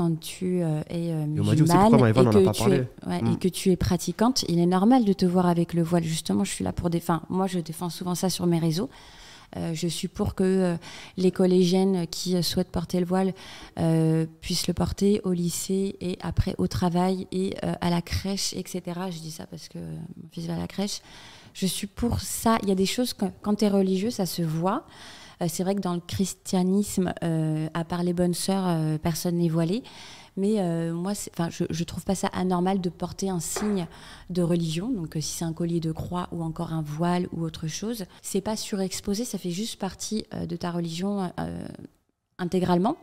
quand tu euh, es euh, et, que tu es, pratiquante, il est normal de te voir avec le voile. Justement, je suis là pour défendre. Moi, je défends souvent ça sur mes réseaux. Euh, je suis pour que les collégiennes qui souhaitent porter le voile puissent le porter au lycée et après au travail et à la crèche, etc. Je dis ça parce que mon fils va à la crèche. Je suis pour ça. Il y a des choses quand tu es religieux, ça se voit. Euh, c'est vrai que dans le christianisme, euh, à part les bonnes sœurs, euh, personne n'est voilé. Mais moi, je trouve pas ça anormal de porter un signe de religion. Donc, si c'est un collier de croix ou encore un voile ou autre chose, c'est pas surexposé, ça fait juste partie de ta religion intégralement.